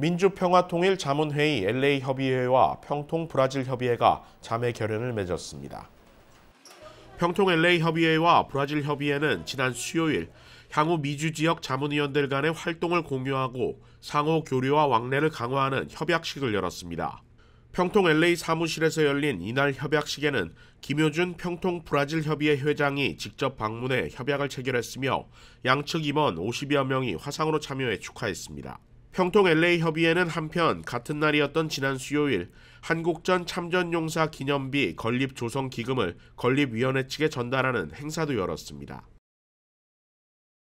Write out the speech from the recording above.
민주평화통일자문회의 LA협의회와 평통브라질협의회가 자매 결연을 맺었습니다. 평통 LA협의회와 브라질협의회는 지난 수요일 향후 미주 지역 자문위원들 간의 활동을 공유하고 상호 교류와 왕래를 강화하는 협약식을 열었습니다. 평통 LA 사무실에서 열린 이날 협약식에는 김효준 평통 브라질 협의회 회장이 직접 방문해 협약을 체결했으며 양측 임원 50여 명이 화상으로 참여해 축하했습니다. 평통 LA 협의회는 한편 같은 날이었던 지난 수요일 한국전 참전용사 기념비 건립 조성 기금을 건립위원회 측에 전달하는 행사도 열었습니다.